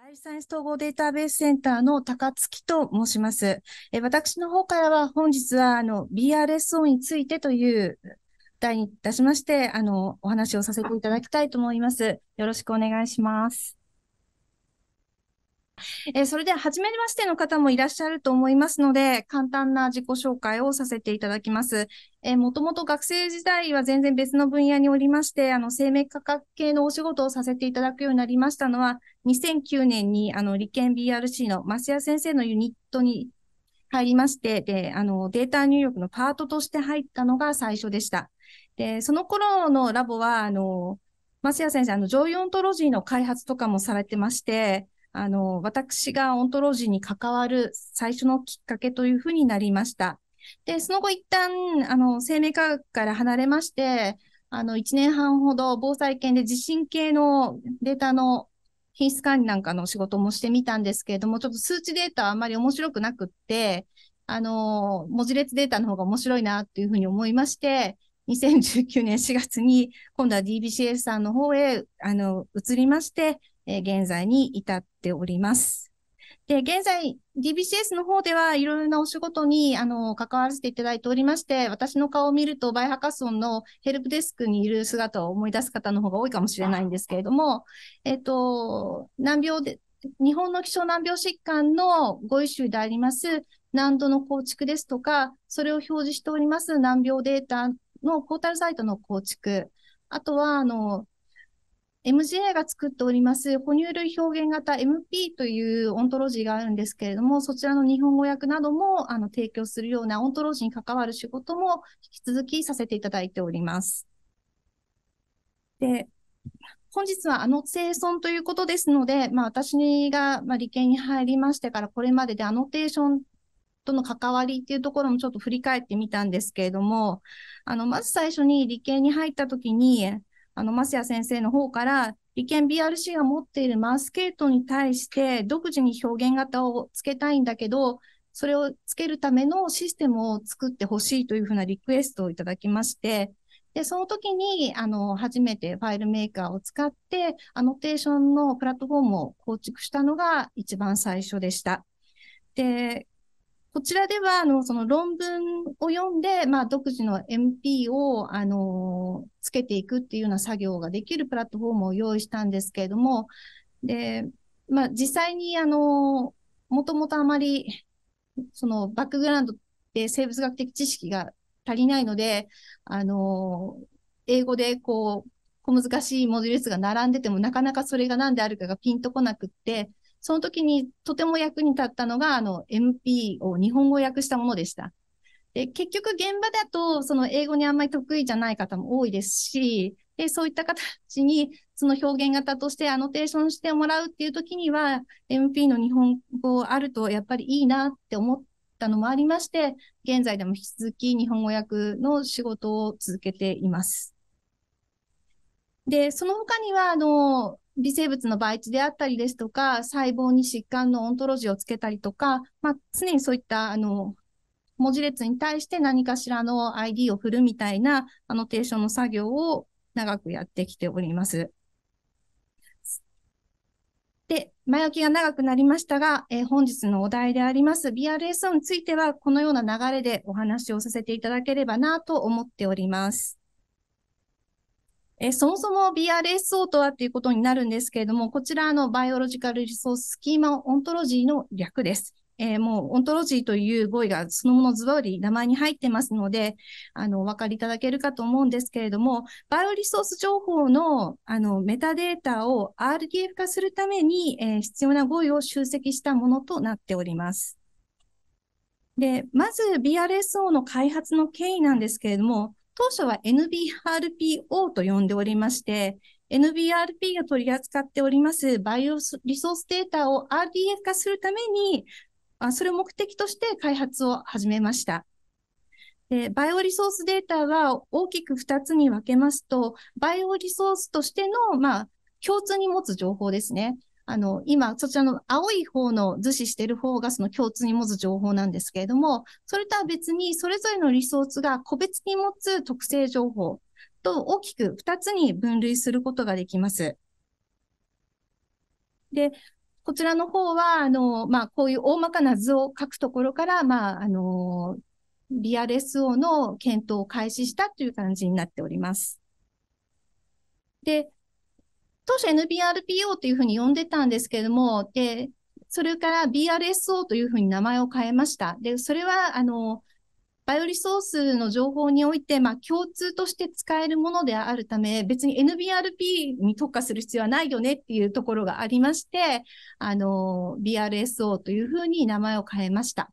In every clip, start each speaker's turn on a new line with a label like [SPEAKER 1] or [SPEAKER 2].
[SPEAKER 1] ライフサイエンス統合データベースセンターの高月と申します。え私の方からは本日はあの BRSO についてという題にいたしまして、あの、お話をさせていただきたいと思います。よろしくお願いします。えー、それでは、初めましての方もいらっしゃると思いますので、簡単な自己紹介をさせていただきます。えー、もともと学生時代は全然別の分野におりまして、あの、生命科学系のお仕事をさせていただくようになりましたのは、2009年に、あの、理研 BRC の増谷先生のユニットに入りまして、で、あの、データ入力のパートとして入ったのが最初でした。で、その頃のラボは、あの、増谷先生、あの、ジョイオントロジーの開発とかもされてまして、あの、私がオントロジーに関わる最初のきっかけというふうになりました。で、その後一旦、あの、生命科学から離れまして、あの、1年半ほど防災研で地震系のデータの品質管理なんかの仕事もしてみたんですけれども、ちょっと数値データはあんまり面白くなくって、あの、文字列データの方が面白いなっていうふうに思いまして、2019年4月に今度は DBCS さんの方へ、あの、移りまして、えー、現在に至っております。で、現在、DBCS の方ではいろいろなお仕事に、あの、関わらせていただいておりまして、私の顔を見ると、バイハカソンのヘルプデスクにいる姿を思い出す方の方が多いかもしれないんですけれども、えっと、難病で、日本の希少難病疾患のご一種であります、難度の構築ですとか、それを表示しております難病データのポータルサイトの構築、あとは、あの、MGA が作っております哺乳類表現型 MP というオントロジーがあるんですけれども、そちらの日本語訳などもあの提供するようなオントロジーに関わる仕事も引き続きさせていただいております。で、本日はあの生存ということですので、まあ、私が、まあ、理研に入りましてからこれまででアノテーションとの関わりっていうところもちょっと振り返ってみたんですけれども、あの、まず最初に理系に入った時に、あの、マスヤ先生の方から、理研 BRC が持っているマススートに対して独自に表現型をつけたいんだけど、それをつけるためのシステムを作ってほしいというふうなリクエストをいただきまして、で、その時に、あの、初めてファイルメーカーを使って、アノテーションのプラットフォームを構築したのが一番最初でした。で、こちらでは、あの、その論文を読んで、まあ、独自の MP を、あの、つけていくっていうような作業ができるプラットフォームを用意したんですけれども、で、まあ、実際に、あの、もともとあまり、その、バックグラウンドで生物学的知識が足りないので、あの、英語で、こう、小難しいモ字列ルが並んでても、なかなかそれが何であるかがピンとこなくって、その時にとても役に立ったのが、あの、MP を日本語訳したものでした。で、結局現場だと、その英語にあんまり得意じゃない方も多いですし、で、そういった形に、その表現型としてアノテーションしてもらうっていう時には、MP の日本語あるとやっぱりいいなって思ったのもありまして、現在でも引き続き日本語訳の仕事を続けています。で、その他には、あの、微生物の培地であったりですとか、細胞に疾患のオントロジーをつけたりとか、まあ、常にそういった、あの、文字列に対して何かしらの ID を振るみたいなアノテーションの作業を長くやってきております。で、前置きが長くなりましたが、えー、本日のお題であります BRSO については、このような流れでお話をさせていただければなと思っております。えそもそも BRSO とはっていうことになるんですけれども、こちらのバイオロジカルリソーススキーマオントロジーの略です。えー、もうオントロジーという語彙がそのものズバリ名前に入ってますので、あの、お分かりいただけるかと思うんですけれども、バイオリソース情報の、あの、メタデータを RDF 化するために、えー、必要な語彙を集積したものとなっております。で、まず BRSO の開発の経緯なんですけれども、当初は NBRPO と呼んでおりまして、NBRP が取り扱っておりますバイオリソースデータを RDF 化するために、あそれを目的として開発を始めました。でバイオリソースデータは大きく2つに分けますと、バイオリソースとしての、まあ、共通に持つ情報ですね。あの、今、そちらの青い方の図示している方がその共通に持つ情報なんですけれども、それとは別に、それぞれのリソースが個別に持つ特性情報と大きく2つに分類することができます。で、こちらの方は、あの、まあ、こういう大まかな図を書くところから、まあ、あの、BRSO の検討を開始したという感じになっております。で、当初 NBRPO というふうに呼んでたんですけれども、で、それから BRSO というふうに名前を変えました。で、それは、あの、バイオリソースの情報において、まあ、共通として使えるものであるため、別に NBRP に特化する必要はないよねっていうところがありまして、あの、BRSO というふうに名前を変えました。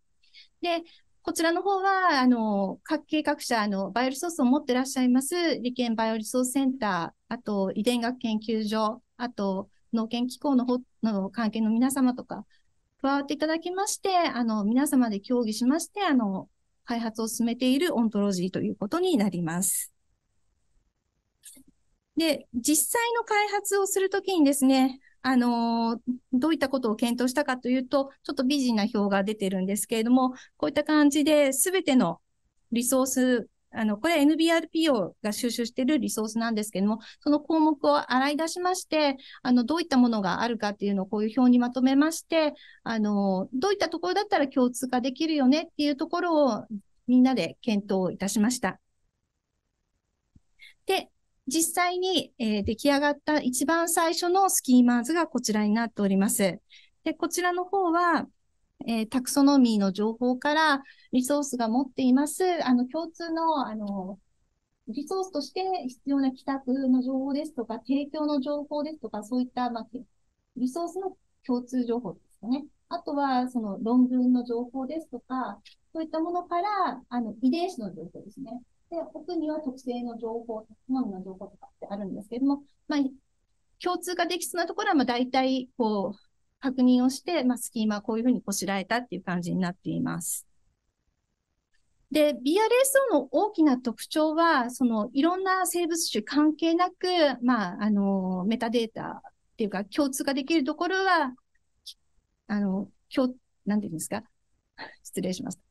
[SPEAKER 1] で、こちらの方は、あの、各計画者、あの、バイオリソースを持ってらっしゃいます、理研バイオリソースセンター、あと、遺伝学研究所、あと、農研機構の方の関係の皆様とか、加わっていただきまして、あの、皆様で協議しまして、あの、開発を進めているオントロジーということになります。で、実際の開発をするときにですね、あの、どういったことを検討したかというと、ちょっと美人な表が出てるんですけれども、こういった感じで全てのリソース、あの、これ NBRPO が収集しているリソースなんですけども、その項目を洗い出しまして、あの、どういったものがあるかっていうのをこういう表にまとめまして、あの、どういったところだったら共通化できるよねっていうところをみんなで検討いたしました。で、実際に、えー、出来上がった一番最初のスキーマーズがこちらになっております。で、こちらの方は、えー、タクソノミーの情報からリソースが持っています、あの、共通の、あの、リソースとして必要な帰宅の情報ですとか、提供の情報ですとか、そういった、まあ、リソースの共通情報ですかね。あとは、その論文の情報ですとか、そういったものから、あの、遺伝子の情報ですね。で、奥には特性の情報、好みの情報とかってあるんですけども、まあ、共通ができそうなところは、まあ、大体、こう、確認をして、まあ、スキーマこういうふうにこしらえたっていう感じになっています。で、BRSO の大きな特徴は、その、いろんな生物種関係なく、まあ、あの、メタデータっていうか、共通ができるところは、あの、共、なんていうんですか失礼します。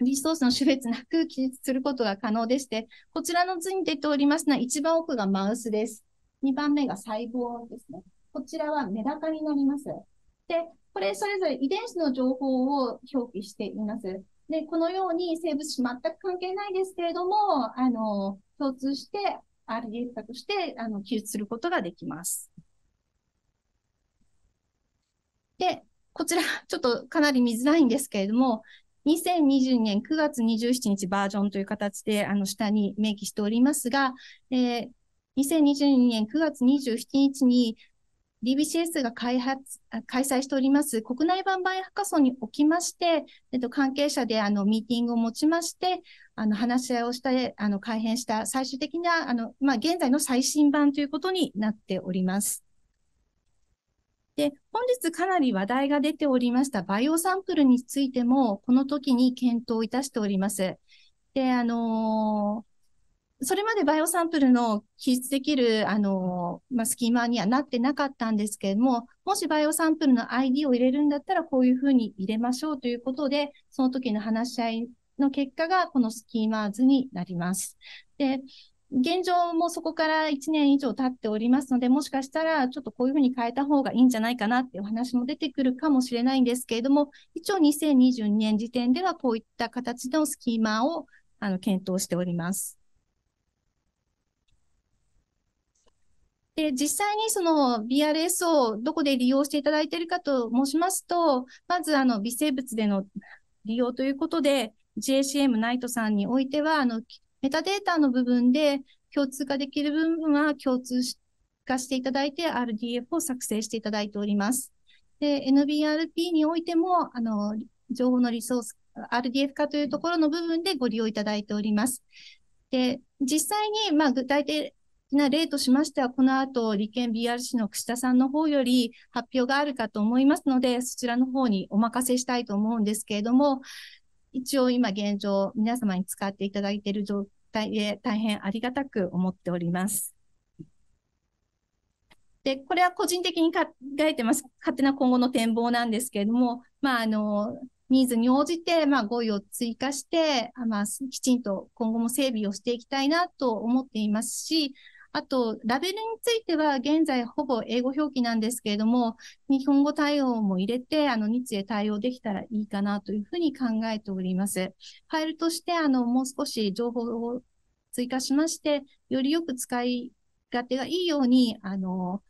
[SPEAKER 1] リソースの種別なく記述することが可能でして、こちらの図に出ておりますのは一番奥がマウスです。2番目が細胞ですね。こちらはメダカになります。で、これそれぞれ遺伝子の情報を表記しています。で、このように生物種全く関係ないですけれども、あの、共通して RDF タとして、あの、記述することができます。で、こちら、ちょっとかなり見づらいんですけれども、2022年9月27日バージョンという形で、あの、下に明記しておりますが、えー、2022年9月27日に DBCS が開発、開催しております国内版バイハカソンにおきまして、えっと、関係者であの、ミーティングを持ちまして、あの、話し合いをした、あの、改変した最終的な、あの、まあ、現在の最新版ということになっております。で、本日かなり話題が出ておりましたバイオサンプルについても、この時に検討いたしております。で、あのー、それまでバイオサンプルの記述できる、あのー、まあ、スキーマーにはなってなかったんですけれども、もしバイオサンプルの ID を入れるんだったら、こういうふうに入れましょうということで、その時の話し合いの結果が、このスキーマーズになります。で、現状もそこから1年以上経っておりますので、もしかしたらちょっとこういうふうに変えた方がいいんじゃないかなっていうお話も出てくるかもしれないんですけれども、一応2022年時点ではこういった形のスキーマをあの検討しております。で、実際にその BRS をどこで利用していただいているかと申しますと、まずあの微生物での利用ということで、JCM ナイトさんにおいては、あの、メタデータの部分で共通化できる部分は共通化していただいて RDF を作成していただいております。で、NBRP においても、あの、情報のリソース、RDF 化というところの部分でご利用いただいております。で、実際に、まあ、具体的な例としましては、この後、理研 BRC の櫛田さんの方より発表があるかと思いますので、そちらの方にお任せしたいと思うんですけれども、一応今現状皆様に使っていただいている状態で大変ありがたく思っております。で、これは個人的に考えてます。勝手な今後の展望なんですけれども、まあ、あの、ニーズに応じて、まあ、語彙を追加して、まあ、きちんと今後も整備をしていきたいなと思っていますし、あと、ラベルについては現在ほぼ英語表記なんですけれども、日本語対応も入れて、あの、日へ対応できたらいいかなというふうに考えております。ファイルとして、あの、もう少し情報を追加しまして、よりよく使い勝手がいいように、あの、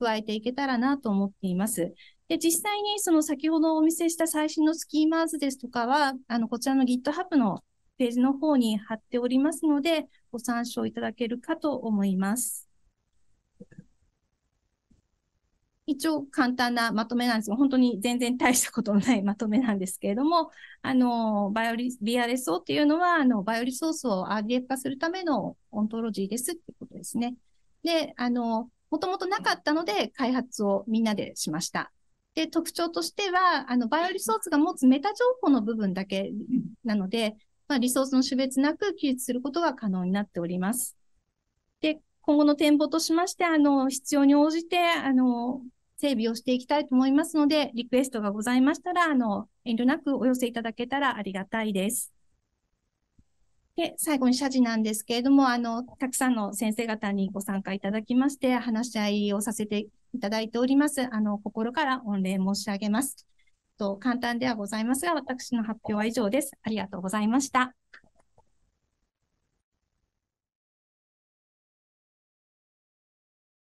[SPEAKER 1] 加えていけたらなと思っています。で、実際にその先ほどお見せした最新のスキーマーズですとかは、あの、こちらの GitHub のページの方に貼っておりますので、ご参照いただけるかと思います。一応簡単なまとめなんですが、本当に全然大したことのないまとめなんですけれども、あの、バイオリ、BRSO っていうのは、あの、バイオリソースを RDF 化するためのオントロジーですってことですね。で、あの、もともとなかったので開発をみんなでしました。で、特徴としては、あの、バイオリソースが持つメタ情報の部分だけなので、まあ、リソースの種別なく記述することが可能になっております。で、今後の展望としまして、あの、必要に応じて、あの、整備をしていきたいと思いますので、リクエストがございましたら、あの、遠慮なくお寄せいただけたらありがたいです。で、最後に謝辞なんですけれども、あの、たくさんの先生方にご参加いただきまして、話し合いをさせていただいております。あの、心から御礼申し上げます。と簡単ではございますが、私の発表は以上です。ありがとうございました。